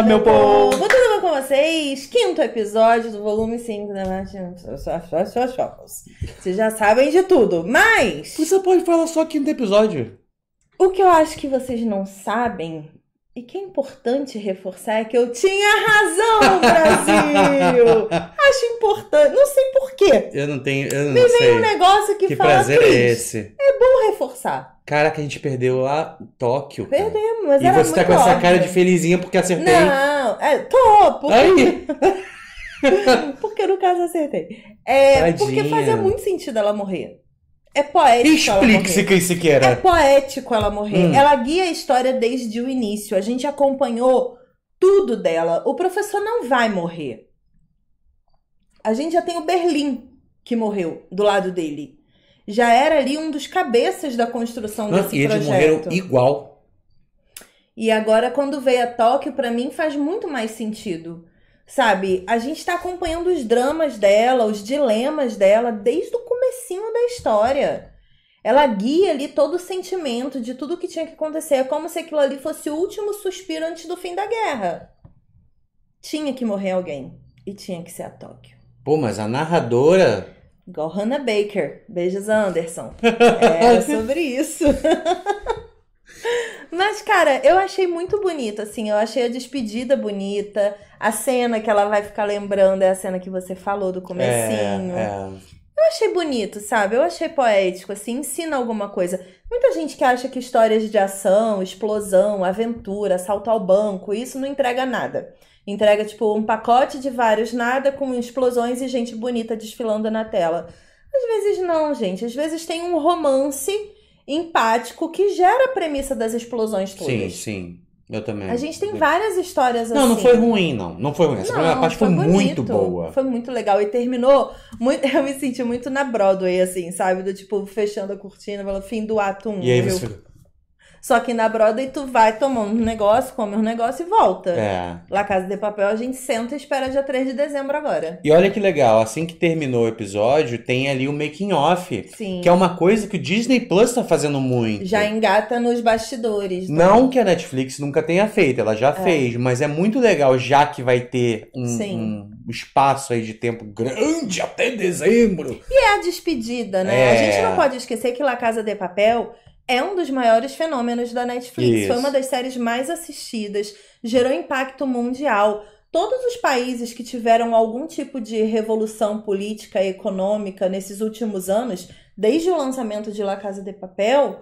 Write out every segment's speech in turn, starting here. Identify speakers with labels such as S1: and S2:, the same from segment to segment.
S1: Olá, meu povo! Tudo bom com vocês? Quinto episódio do volume 5 da Martin. Vocês já sabem de tudo, mas. Você pode falar só quinto episódio. O que eu acho que vocês não sabem, e que é importante reforçar, é que eu tinha razão, Brasil! acho importante. Não sei porquê.
S2: Eu não tenho. Eu não Me sei. veio um negócio que, que fala. Prazer é esse?
S1: É bom reforçar
S2: cara que a gente perdeu lá Tóquio. Cara. Perdemos, mas E você tá com óbvio. essa cara de felizinha porque acertei.
S1: Não, é, tô, porque... Aí. porque no caso acertei. É, Tadinha. porque fazia muito sentido ela morrer. É poético. Explique-se
S2: quem se queira. Né? É
S1: poético ela morrer. Hum. Ela guia a história desde o início. A gente acompanhou tudo dela. O professor não vai morrer. A gente já tem o Berlim que morreu do lado dele já era ali um dos cabeças da construção Não, desse e projeto. E eles morreram
S2: igual.
S1: E agora, quando veio a Tóquio, para mim faz muito mais sentido. Sabe, a gente está acompanhando os dramas dela, os dilemas dela, desde o comecinho da história. Ela guia ali todo o sentimento de tudo que tinha que acontecer. É como se aquilo ali fosse o último suspiro antes do fim da guerra. Tinha que morrer alguém. E tinha que ser a Tóquio.
S2: Pô, mas a narradora
S1: Igual Hannah Baker. Beijos, Anderson. É sobre isso. Mas, cara, eu achei muito bonito, assim. Eu achei a despedida bonita. A cena que ela vai ficar lembrando é a cena que você falou do comecinho. É, é. Eu achei bonito, sabe? Eu achei poético, assim, ensina alguma coisa. Muita gente que acha que histórias de ação, explosão, aventura, assalto ao banco, isso não entrega nada. Entrega, tipo, um pacote de vários nada com explosões e gente bonita desfilando na tela. Às vezes não, gente. Às vezes tem um romance empático que gera a premissa das explosões todas. Sim,
S2: sim. Eu também. A gente tem
S1: várias histórias não, assim. Não, não foi
S2: ruim, não. Não foi ruim. Essa não, parte foi, foi muito boa. Foi
S1: muito legal. E terminou. Muito, eu me senti muito na Broadway, assim, sabe? Do tipo, fechando a cortina, falando fim do ato 1. E aí você só que na Broadway tu vai tomando um negócio, come um negócio e volta. É. La Casa de Papel a gente senta e espera dia 3 de dezembro agora.
S2: E olha que legal, assim que terminou o episódio, tem ali o making off, Sim. que é uma coisa que o Disney Plus tá fazendo muito.
S1: Já engata nos bastidores. Né? Não
S2: que a Netflix nunca tenha feito, ela já é. fez, mas é muito legal já que vai ter um, um espaço aí de tempo grande
S1: até dezembro. E é a despedida, né? É. A gente não pode esquecer que La Casa de Papel é um dos maiores fenômenos da Netflix. Isso. Foi uma das séries mais assistidas, gerou impacto mundial. Todos os países que tiveram algum tipo de revolução política e econômica nesses últimos anos, desde o lançamento de La Casa de Papel,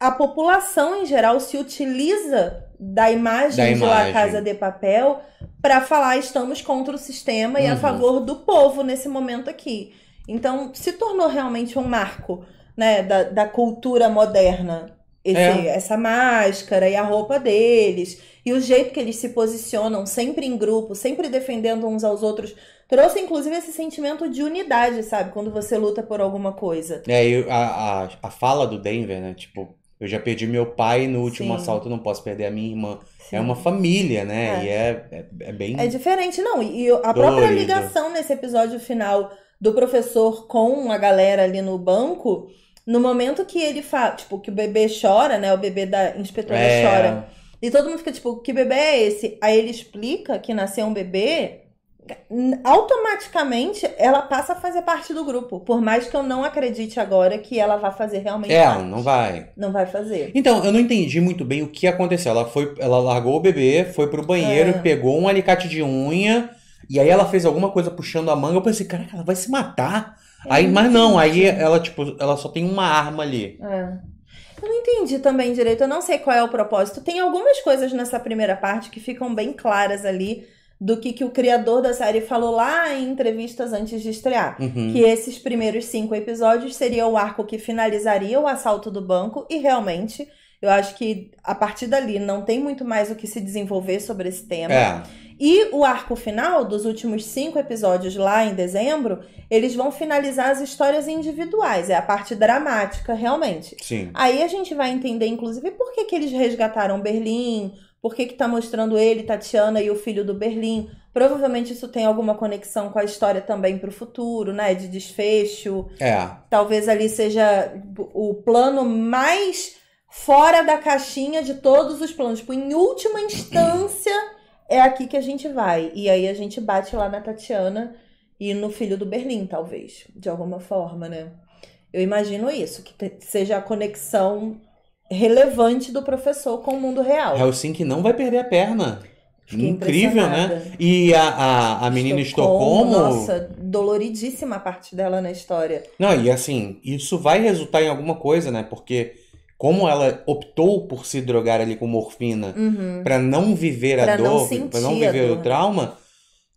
S1: a população em geral se utiliza da imagem, da imagem. de La Casa de Papel para falar estamos contra o sistema uhum. e a uhum. favor do povo nesse momento aqui. Então, se tornou realmente um marco né, da, da cultura moderna. Esse, é. Essa máscara e a roupa deles. E o jeito que eles se posicionam, sempre em grupo, sempre defendendo uns aos outros. Trouxe, inclusive, esse sentimento de unidade, sabe? Quando você luta por alguma coisa.
S2: É, a, a, a fala do Denver, né? Tipo, eu já perdi meu pai no último Sim. assalto, não posso perder a minha irmã. É Sim. É uma família, né? É. E é, é,
S1: é, bem. É diferente, não. E a própria ligação nesse episódio final do professor com a galera ali no banco, no momento que ele fala, tipo, que o bebê chora, né? O bebê da inspetora é. chora. E todo mundo fica tipo, que bebê é esse? Aí ele explica que nasceu um bebê. Automaticamente ela passa a fazer parte do grupo. Por mais que eu não acredite agora que ela vá fazer realmente. É, parte.
S2: não vai.
S1: Não vai fazer.
S2: Então, eu não entendi muito bem o que aconteceu. Ela foi, ela largou o bebê, foi pro banheiro, é. pegou um alicate de unha e aí ela fez alguma coisa puxando a manga. Eu pensei, caraca, ela vai se matar. É, aí, mas não, aí ela, tipo, ela só tem uma arma ali.
S1: É. Eu não entendi também direito, eu não sei qual é o propósito. Tem algumas coisas nessa primeira parte que ficam bem claras ali do que, que o criador da série falou lá em entrevistas antes de estrear. Uhum. Que esses primeiros cinco episódios seria o arco que finalizaria o assalto do banco, e realmente, eu acho que a partir dali não tem muito mais o que se desenvolver sobre esse tema. É. E o arco final dos últimos cinco episódios lá em dezembro, eles vão finalizar as histórias individuais. É a parte dramática, realmente. Sim. Aí a gente vai entender, inclusive, por que, que eles resgataram Berlim, por que, que tá mostrando ele, Tatiana e o filho do Berlim. Provavelmente isso tem alguma conexão com a história também pro futuro, né? De desfecho. É. Talvez ali seja o plano mais fora da caixinha de todos os planos. Tipo, em última instância é aqui que a gente vai. E aí a gente bate lá na Tatiana e no filho do Berlim, talvez, de alguma forma, né? Eu imagino isso, que seja a conexão relevante do professor com o mundo real. É
S2: o sim que não vai perder a perna. Fiquei Incrível, né? E a, a, a menina Estocolmo, Estocolmo. Nossa,
S1: doloridíssima a parte dela na história.
S2: Não, e assim, isso vai resultar em alguma coisa, né? Porque como ela optou por se drogar ali com morfina uhum. para não viver pra a dor, para não viver o trauma,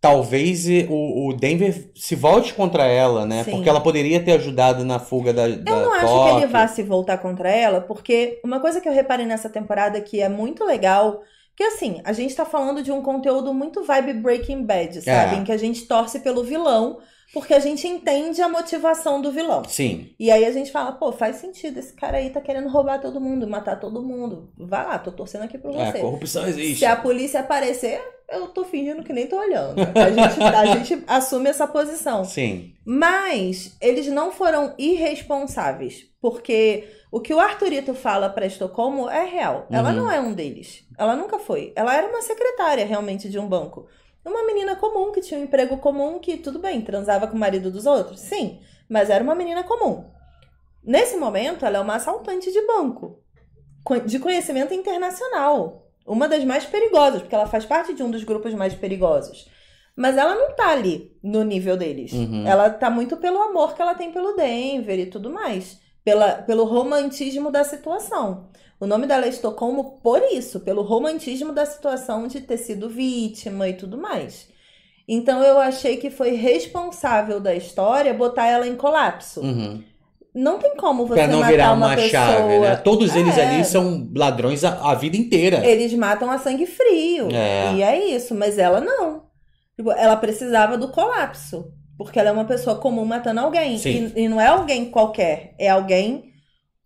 S2: talvez o, o Denver se volte contra ela, né? Sim. Porque ela poderia ter ajudado na fuga da. da eu não acho que ele
S1: vá se voltar contra ela, porque uma coisa que eu reparei nessa temporada que é muito legal. Que assim, a gente tá falando de um conteúdo muito vibe Breaking Bad, sabe? É. Em que a gente torce pelo vilão, porque a gente entende a motivação do vilão. Sim. E aí a gente fala, pô, faz sentido, esse cara aí tá querendo roubar todo mundo, matar todo mundo. Vai lá, tô torcendo aqui por você. É, a corrupção existe. Se a polícia aparecer, eu tô fingindo que nem tô olhando. A gente, tá, a gente assume essa posição. Sim. Mas eles não foram irresponsáveis, porque o que o Arthurito fala para Estocolmo é real. Ela uhum. não é um deles. Ela nunca foi. Ela era uma secretária realmente de um banco uma menina comum que tinha um emprego comum, que tudo bem, transava com o marido dos outros, sim, mas era uma menina comum. Nesse momento, ela é uma assaltante de banco, de conhecimento internacional, uma das mais perigosas, porque ela faz parte de um dos grupos mais perigosos. Mas ela não tá ali no nível deles. Uhum. Ela tá muito pelo amor que ela tem pelo Denver e tudo mais. Pela, pelo romantismo da situação. O nome dela é Estocolmo por isso, pelo romantismo da situação de ter sido vítima e tudo mais. Então eu achei que foi responsável da história botar ela em colapso. Uhum. Não tem como você pra não matar virar uma, uma pessoa. chave, né? Todos é. eles ali
S2: são ladrões a, a, vida inteira. Eles
S1: matam a sangue frio. É. E é isso, mas ela não. Tipo, ela precisava do colapso. Porque ela é uma pessoa comum matando alguém. E, e, não é alguém qualquer, é alguém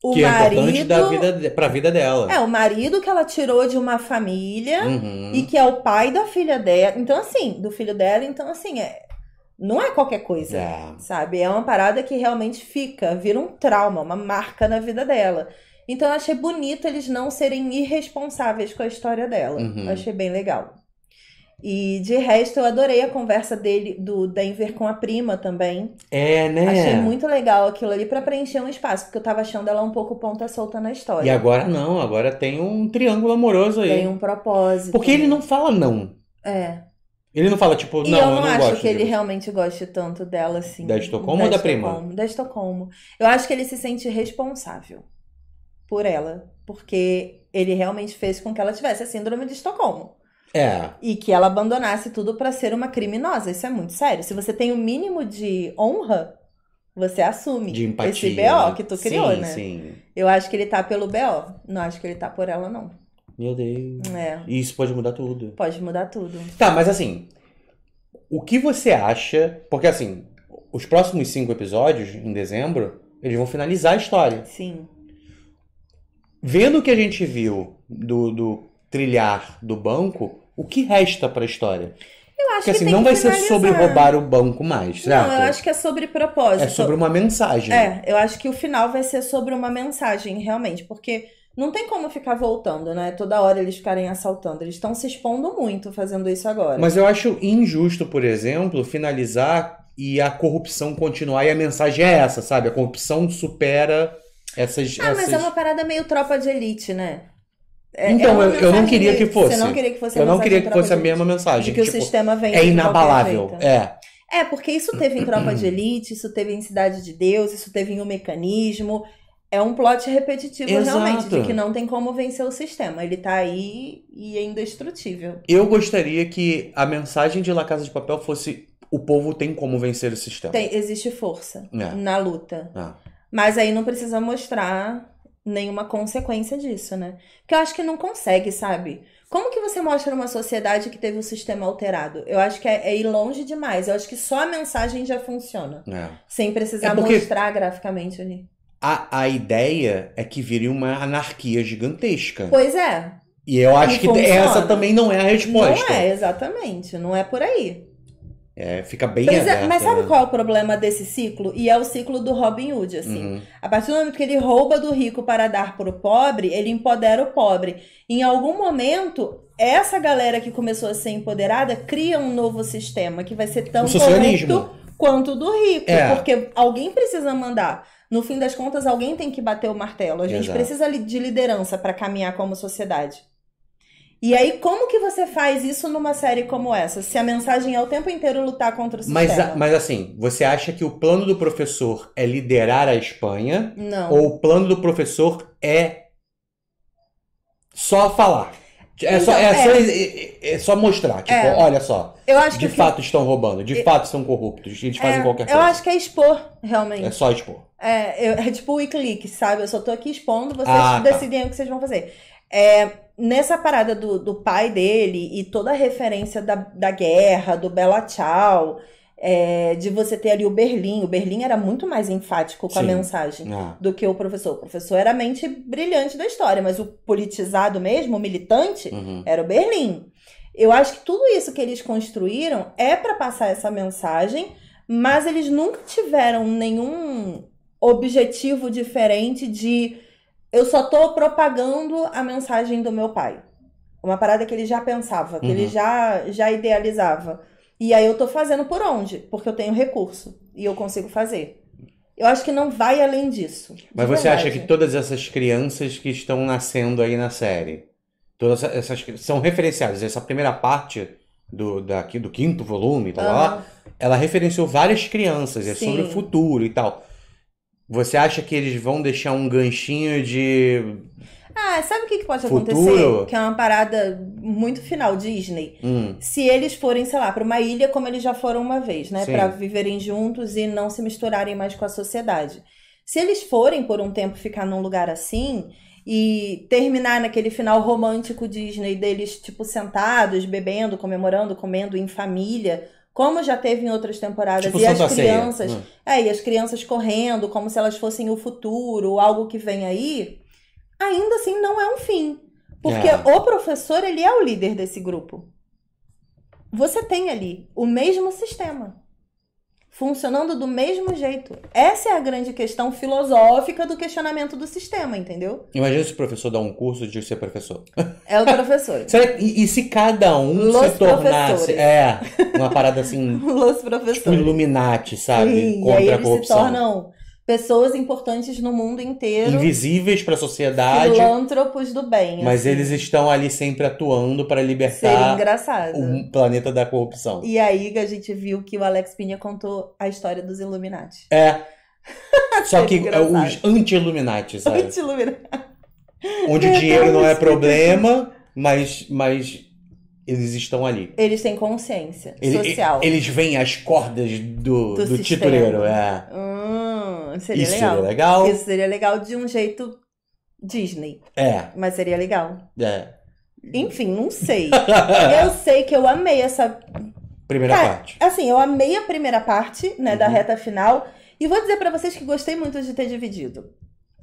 S1: o que é marido é
S2: vida, pra vida dela. É, o
S1: marido que ela tirou de uma família uhum. e que é o pai da filha dela. Então, assim, do filho dela, então assim, é, não é qualquer coisa. É. Sabe? É uma parada que realmente fica, vira um trauma, uma marca na vida dela. Então eu achei bonito eles não serem irresponsáveis com a história dela. Uhum. Achei bem legal. E de resto, eu adorei a conversa dele, do Denver com a prima também.
S2: É, né? Achei muito
S1: legal aquilo ali para preencher um espaço, porque eu tava achando ela um pouco ponta solta na história. E agora
S2: não, agora tem um triângulo amoroso aí. Tem um propósito. Porque ele não fala não. É. Ele não fala, tipo, não, eu não, eu não acho gosto, que ele
S1: realmente goste tanto dela, assim. Da Estocolmo da ou da prima? Da Estocolmo. Eu acho que ele se sente responsável por ela. Porque ele realmente fez com que ela tivesse a síndrome de Estocolmo. É. E que ela abandonasse tudo para ser uma criminosa. Isso é muito sério. Se você tem o um mínimo de honra, você assume de empatia, esse BO que tu criou, sim, né? Sim. Eu acho que ele tá pelo BO, não acho que ele tá por ela, não.
S2: Meu Deus. É. E isso pode mudar tudo.
S1: Pode mudar tudo. Tá,
S2: mas assim, o que você acha? Porque assim, os próximos cinco episódios, em dezembro, eles vão finalizar a história. Sim. Vendo o que a gente viu do, do trilhar do banco, o que resta para a história?
S1: Eu acho Porque, que assim, não vai ser sobre roubar
S2: o banco mais, certo? Não, eu acho
S1: que é sobre propósito. É sobre
S2: uma mensagem. É,
S1: eu acho que o final vai ser sobre uma mensagem, realmente. Porque não tem como ficar voltando, né? Toda hora eles ficarem assaltando. Eles estão se expondo muito fazendo isso agora. Mas
S2: eu acho injusto, por exemplo, finalizar e a corrupção continuar. E a mensagem é essa, sabe? A corrupção supera essas. Ah, essas... mas é uma
S1: parada meio tropa de elite, né? É, é então, é eu, não queria que, fosse. Você não queria que fosse eu não queria que fosse a mesma mensagem. De que tipo, o sistema vem. É inabalável. É. É, porque isso teve em Tropa de uhum. Elite, isso teve em Cidade de Deus, isso teve em O Mecanismo. É um plot repetitivo, Exato. realmente, de que não tem como vencer o sistema. Ele tá aí e é indestrutível.
S2: Eu gostaria que a mensagem de La Casa de Papel fosse: o povo tem como vencer o sistema. Tem,
S1: existe força é. na luta. É. Mas aí não precisa mostrar nenhuma consequência disso, né? Porque eu acho que não consegue, sabe? Como que você mostra uma sociedade que teve o um sistema alterado? Eu acho que é, é, ir longe demais. Eu acho que só a mensagem já funciona. É. Sem precisar é mostrar graficamente ali.
S2: A, a ideia é que vire uma anarquia gigantesca. Pois é. E eu acho e que funciona. essa também não é a resposta. Não é,
S1: exatamente. Não é por aí.
S2: É, fica bem Precisa, aberta, Mas é, sabe né? qual é
S1: o problema desse ciclo? E é o ciclo do Robin Hood, assim. Uhum. A partir do momento que ele rouba do rico para dar para o pobre, ele empodera o pobre. Em algum momento, essa galera que começou a ser empoderada cria um novo sistema que vai ser tão correto quanto do rico. É. Porque alguém precisa mandar. No fim das contas, alguém tem que bater o martelo. A gente Exato. precisa de liderança para caminhar como sociedade. E aí, como que você faz isso numa série como essa? Se a mensagem é o tempo inteiro lutar contra o sistema. Mas, mas
S2: assim, você acha que o plano do professor é liderar a Espanha?
S1: Não. Ou o
S2: plano do professor é só falar?
S1: É, então, só, é, é. Só, é,
S2: é, só mostrar, tipo, é. olha só. de fato que... estão roubando, de fato são corruptos, eles é, fazem qualquer coisa. Eu acho
S1: que é expor, realmente. É só expor. É, eu, é tipo o clique, sabe? Eu só tô aqui expondo, vocês ah, tá. decidem tá. o que vocês vão fazer. É, nessa parada do, do pai dele e toda a referência da, da guerra, do Bela Tchau, é, de você ter ali o Berlim. O Berlim era muito mais enfático com Sim. a mensagem ah. do que o professor. O professor era a mente brilhante da história, mas o politizado mesmo, o militante, uhum. era o Berlim. Eu acho que tudo isso que eles construíram é para passar essa mensagem, mas eles nunca tiveram nenhum objetivo diferente de eu só tô propagando a mensagem do meu pai. Uma parada que ele já pensava, que uhum. ele já, já idealizava. E aí eu tô fazendo por onde? Porque eu tenho recurso e eu consigo fazer. Eu acho que não vai além disso. Mas você verdade.
S2: acha que todas essas crianças que estão nascendo aí na série, todas essas são referenciadas? Essa primeira parte do, daqui, do quinto volume, tá uhum. lá, ela referenciou várias crianças, é Sim. sobre o futuro e tal. Você acha que eles vão deixar um ganchinho de.
S1: Ah, sabe o que, que pode Futuro? acontecer? Que é uma parada muito final Disney. Hum. Se eles forem, sei lá, para uma ilha como eles já foram uma vez, né? Para viverem juntos e não se misturarem mais com a sociedade. Se eles forem por um tempo ficar num lugar assim e terminar naquele final romântico Disney deles, tipo, sentados, bebendo, comemorando, comendo em família, como já teve em outras temporadas, tipo e Santa as crianças. Ceia. Né? É, e as crianças correndo, como se elas fossem o futuro, algo que vem aí, ainda assim não é um fim. Porque é. o professor, ele é o líder desse grupo. Você tem ali o mesmo sistema funcionando do mesmo jeito. Essa é a grande questão filosófica do questionamento do sistema, entendeu?
S2: Imagina se o professor dá um curso de ser professor.
S1: É o professor.
S2: e, e, se cada um Los se tornasse é uma parada assim,
S1: Los professores. Tipo,
S2: Illuminati, sabe, Sim, contra e aí a corrupção. Eles se
S1: tornam pessoas importantes no mundo inteiro.
S2: Invisíveis para a sociedade.
S1: Filântropos do bem. Mas assim. eles
S2: estão ali sempre atuando para libertar o planeta da corrupção. E
S1: aí a gente viu que o Alex Pinha contou a história dos Illuminati. É.
S2: Só que engraçado. os anti-Illuminati, sabe? anti
S1: Onde o dinheiro então, não é
S2: problema, mas, mas eles estão ali.
S1: Eles têm consciência Ele, social. Eles
S2: veem as cordas do, do, do tituleiro. É.
S1: Hum. Seria Isso legal. seria legal. Isso seria legal de um jeito Disney. É. Mas seria legal. É. Enfim, não sei. eu sei que eu amei essa.
S2: Primeira é, parte.
S1: Assim, eu amei a primeira parte, né, uhum. da reta final. E vou dizer para vocês que gostei muito de ter dividido.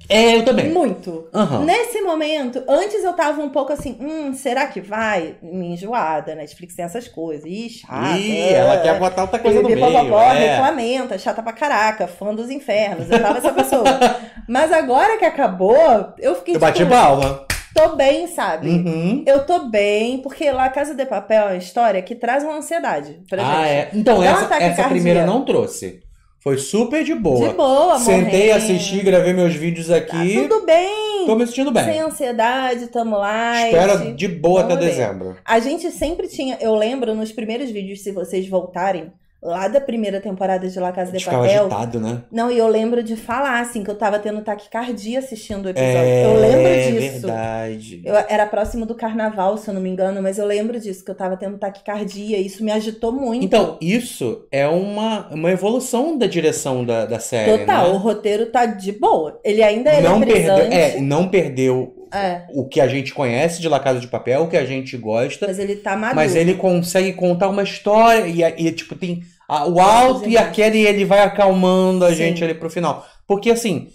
S1: É, eu também. Muito. Uhum. Nesse momento, antes eu tava um pouco assim, hum, será que vai? Me enjoada, Netflix tem essas coisas. Ih, chata. Ih, ela quer
S2: é. botar outra coisa no meio. Popopó, é.
S1: Reclamenta, chata pra caraca, fã dos infernos. Eu tava essa pessoa. Mas agora que acabou, eu fiquei eu tipo... bati palma. Tô bem, sabe? Uhum. Eu tô bem, porque lá Casa de Papel é uma história que traz uma ansiedade pra ah, gente. Ah, é. Então, Dá essa, um essa primeira não
S2: trouxe. Foi super de boa. De boa, amor. Sentei, assisti, gravei meus vídeos tá aqui. Tá tudo
S1: bem. Tô me sentindo bem. Sem ansiedade, tamo lá. Espera de boa tamo até dezembro. A gente sempre tinha. Eu lembro nos primeiros vídeos, se vocês voltarem, lá da primeira temporada de La Casa de Papel. Agitado, né? Não, e eu lembro de falar, assim, que eu tava tendo taquicardia assistindo o episódio. É, eu lembro disso. É verdade. Eu era próximo do carnaval, se eu não me engano, mas eu lembro disso, que eu tava tendo taquicardia. Isso me agitou muito. Então,
S2: isso é uma, uma evolução da direção da, da série. Total, né? o
S1: roteiro tá de boa. Ele ainda é não perdeu, É,
S2: não perdeu é. o que a gente conhece de La Casa de Papel, o que a gente gosta. Mas ele
S1: tá maduro. Mas ele
S2: consegue contar uma história e, e tipo, tem a, o alto e a queda e ele vai acalmando a Sim. gente ali pro final. Porque, assim,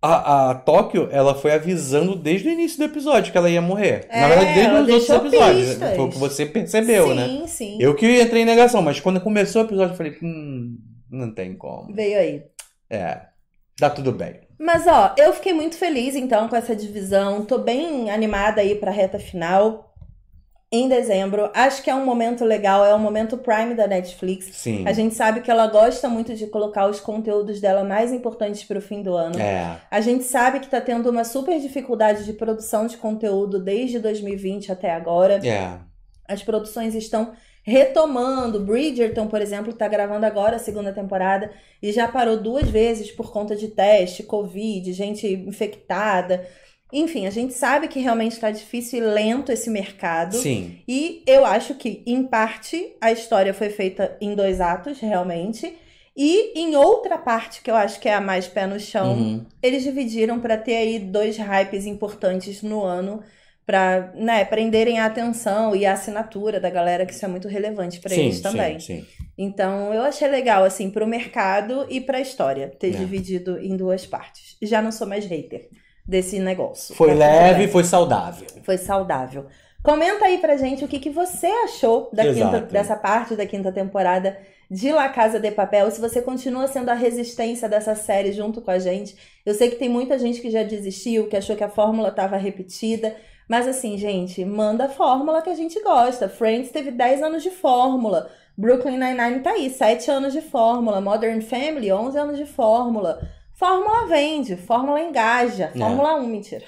S2: a, a Tóquio, ela foi avisando desde o início do episódio que ela ia morrer. É, Na verdade, desde os outros episódios. Pistas. Foi o que você percebeu, sim, né? Sim, sim. Eu que entrei em negação, mas quando começou o episódio, eu falei, hum, não tem como. Veio aí. É, dá tudo bem.
S1: Mas ó, eu fiquei muito feliz então com essa divisão. Tô bem animada aí para reta final em dezembro. Acho que é um momento legal, é um momento prime da Netflix. Sim. A gente sabe que ela gosta muito de colocar os conteúdos dela mais importantes para o fim do ano. É. A gente sabe que tá tendo uma super dificuldade de produção de conteúdo desde 2020 até agora. É. As produções estão retomando. Bridgerton, por exemplo, está gravando agora a segunda temporada e já parou duas vezes por conta de teste, Covid, gente infectada. Enfim, a gente sabe que realmente está difícil e lento esse mercado. Sim. E eu acho que, em parte, a história foi feita em dois atos, realmente. E em outra parte, que eu acho que é a mais pé no chão, uhum. eles dividiram para ter aí dois hypes importantes no ano para né, prenderem a atenção e a assinatura da galera, que isso é muito relevante para eles também. Sim, sim. Então, eu achei legal, assim, para o mercado e para a história, ter é. dividido em duas partes. Já não sou mais hater desse negócio. Foi leve, foi saudável. Foi saudável. Comenta aí pra gente o que, que você achou da quinta, dessa parte da quinta temporada de La Casa de Papel, se você continua sendo a resistência dessa série junto com a gente. Eu sei que tem muita gente que já desistiu, que achou que a fórmula estava repetida, mas assim, gente, manda a fórmula que a gente gosta. Friends teve 10 anos de fórmula. Brooklyn Nine-Nine tá aí, 7 anos de fórmula. Modern Family, 11 anos de fórmula. Fórmula vende, fórmula engaja. É. Fórmula é. 1, mentira.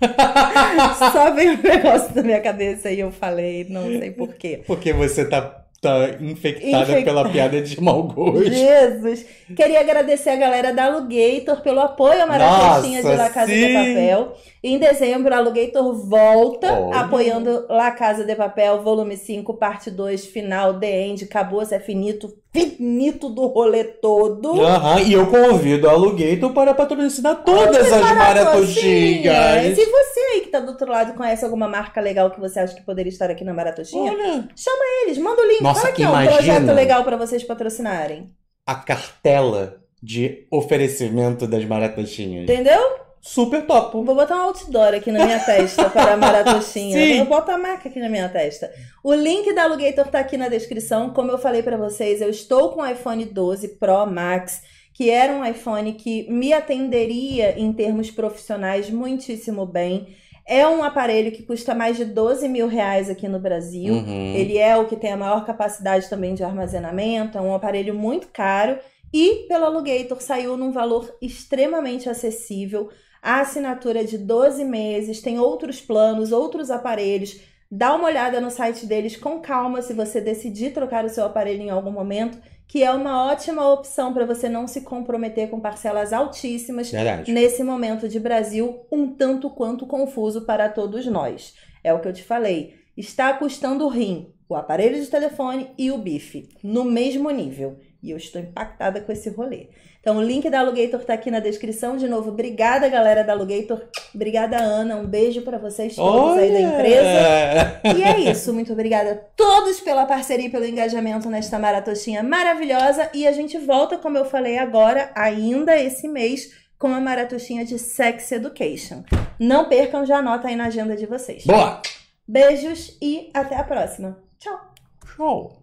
S1: Só veio um negócio na minha cabeça e eu falei, não sei porquê.
S2: Porque você tá tá infectada pela piada de mau gosto.
S1: Jesus! Queria agradecer a galera da Alugator pelo apoio à Maracestinha de La Casa sim. de Papel. Em dezembro, a Alugator volta Olha. apoiando La Casa de Papel, volume 5, parte 2, final, The End, acabou-se, é finito, finito do rolê todo. Aham, e eu
S2: convido a Alugator para patrocinar todas as maratoxinhas. E
S1: você aí que tá do outro lado conhece alguma marca legal que você acha que poderia estar aqui na Maratoxinha, chama eles, manda o link. Nossa, Fala que é imagina um projeto legal para vocês patrocinarem.
S2: A cartela de oferecimento das maratoxinhas.
S1: Entendeu? Super top Vou botar um outdoor aqui na minha testa para a maratoxinha. Vou botar a marca aqui na minha testa. O link da Alugator tá aqui na descrição. Como eu falei para vocês, eu estou com o iPhone 12 Pro Max que era um iPhone que me atenderia em termos profissionais muitíssimo bem. É um aparelho que custa mais de 12 mil reais aqui no Brasil. Uhum. Ele é o que tem a maior capacidade também de armazenamento. É um aparelho muito caro. E pelo Alugator saiu num valor extremamente acessível. A assinatura é de 12 meses, tem outros planos, outros aparelhos. Dá uma olhada no site deles com calma se você decidir trocar o seu aparelho em algum momento que é uma ótima opção para você não se comprometer com parcelas altíssimas Verdade. nesse momento de Brasil um tanto quanto confuso para todos nós. É o que eu te falei. Está custando o rim, o aparelho de telefone e o bife, no mesmo nível. E eu estou impactada com esse rolê. Então, o link da Alugator tá aqui na descrição. De novo, obrigada, galera da Alugator. Obrigada, Ana. Um beijo para vocês todos Olha! aí da empresa. E é isso. Muito obrigada a todos pela parceria e pelo engajamento nesta maratoxinha maravilhosa. E a gente volta, como eu falei agora, ainda esse mês, com a maratoxinha de Sex Education. Não percam, já anota aí na agenda de vocês. Boa! Beijos e até a próxima. Tchau! Tchau!